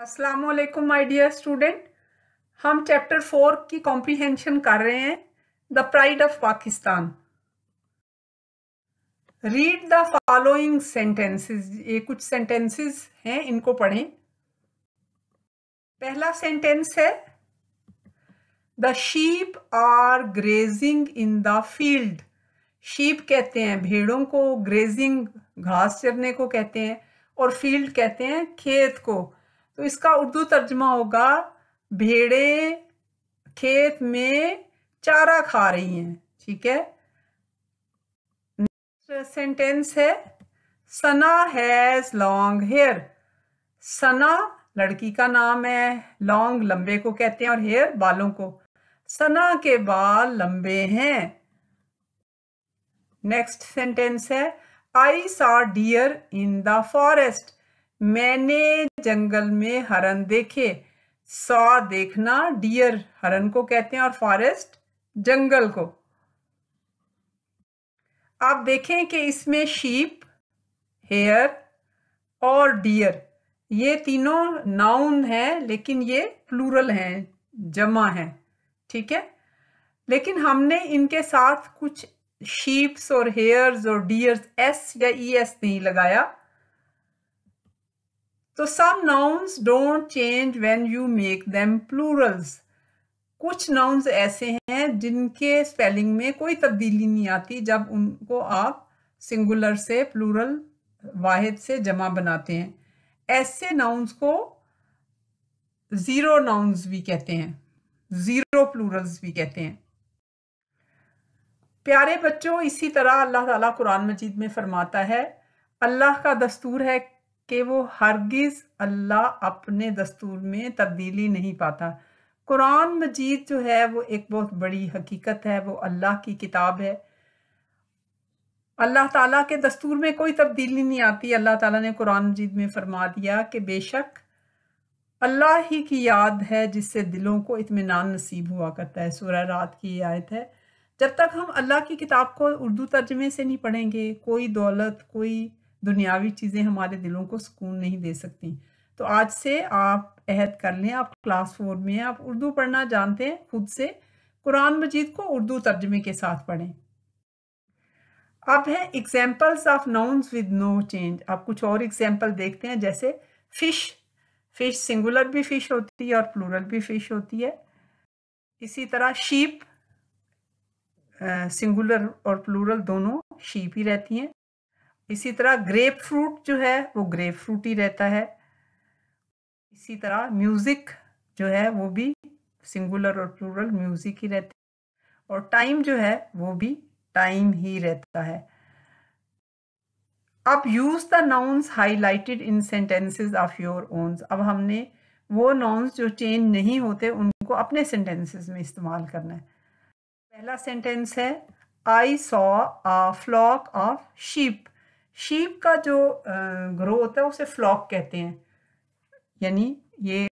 वालेकुम my dear student हम chapter four की कॉम्प्रीहेंशन कर रहे हैं the pride of Pakistan read the following sentences ये कुछ सेंटेंसेस हैं इनको पढ़ें पहला सेंटेंस है the sheep are grazing in the field sheep कहते हैं भेड़ों को ग्रेजिंग घास चरने को कहते हैं और फील्ड कहते हैं खेत को तो इसका उर्दू तर्जमा होगा भेड़े खेत में चारा खा रही हैं ठीक है नेक्स्ट सेंटेंस है Sana has long hair Sana लड़की का नाम है लॉन्ग लंबे को कहते हैं और हेयर बालों को सना के बाल लंबे हैं नेक्स्ट सेंटेंस है I saw deer in the forest मैंने जंगल में हरन देखे सॉ देखना डियर हरन को कहते हैं और फॉरेस्ट जंगल को आप देखें कि इसमें शीप हेयर और डियर ये तीनों नाउन हैं लेकिन ये प्लूरल हैं जमा हैं ठीक है लेकिन हमने इनके साथ कुछ शीप्स और हेयर्स और डियर्स एस या ई एस नहीं लगाया तो some nouns don't change when you make them plurals कुछ नाउन्स ऐसे हैं जिनके स्पेलिंग में कोई तब्दीली नहीं आती जब उनको आप सिंगुलर से प्लूरल वाहिद से जमा बनाते हैं ऐसे नाउन्स को ज़ीरो नाउन्स भी कहते हैं ज़ीरो प्लूरल्स भी कहते हैं प्यारे बच्चों इसी तरह अल्लाह ताला कुरान मजीद में फरमाता है अल्लाह का दस्तूर है कि वो हरगिज़ अल्लाह अपने दस्तूर में तब्दीली नहीं पाता कुरान मजीद जो है वो एक बहुत बड़ी हकीकत है वो अल्लाह की किताब है अल्लाह ताला के दस्तूर में कोई तब्दीली नहीं आती अल्लाह ताला ने कुरान मजीद में फरमा दिया कि बेशक अल्लाह ही की याद है जिससे दिलों को इतमान नसीब हुआ करता है सूर्य रात की आयत है जब तक हम अल्लाह की किताब को उर्दू तर्जमे से नहीं पढ़ेंगे कोई दौलत कोई दुनियावी चीज़ें हमारे दिलों को सुकून नहीं दे सकती तो आज से आप अहद कर लें आप क्लास फोर में आप उर्दू पढ़ना जानते हैं खुद से कुरान मजीद को उर्दू तर्जमे के साथ पढ़ें अब है examples of nouns with no change आप कुछ और एग्जाम्पल देखते हैं जैसे फ़िश फ़िश सिंगुलर भी फ़िश होती है और प्लूरल भी फ़िश होती है इसी तरह शीप सिंगुलर और प्लूरल दोनों शीप ही रहती हैं इसी तरह ग्रेप फ्रूट जो है वो ग्रेप फ्रूट ही रहता है इसी तरह म्यूज़िक जो है वो भी सिंगुलर और प्लूरल म्यूज़िक ही रहती है और टाइम जो है वो भी टाइम ही रहता है अब use the nouns highlighted in sentences of your owns अब हमने वो नाउन्स जो चेंज नहीं होते उनको अपने सेंटेंसेस में इस्तेमाल करना है पहला सेंटेंस है I saw a flock of sheep sheep का जो ग्रो होता है उसे फ्लॉक कहते हैं यानी ये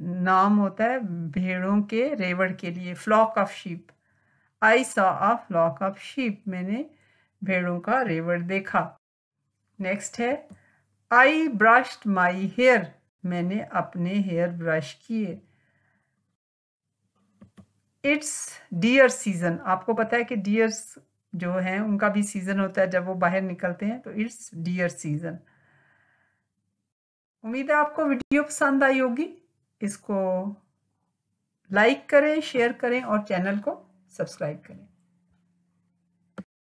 नाम होता है भेड़ों के रेवड़ के लिए flock of sheep I saw a flock of sheep मैंने भेड़ों का रेवड़ देखा नेक्स्ट है आई ब्रश्ड माई हेयर मैंने अपने हेयर ब्रश किए इट्स डियर सीज़न आपको पता है कि डियर्स जो हैं उनका भी सीज़न होता है जब वो बाहर निकलते हैं तो इट्स डियर सीज़न उम्मीद है आपको वीडियो पसंद आई होगी इसको लाइक करें शेयर करें और चैनल को सब्सक्राइब करें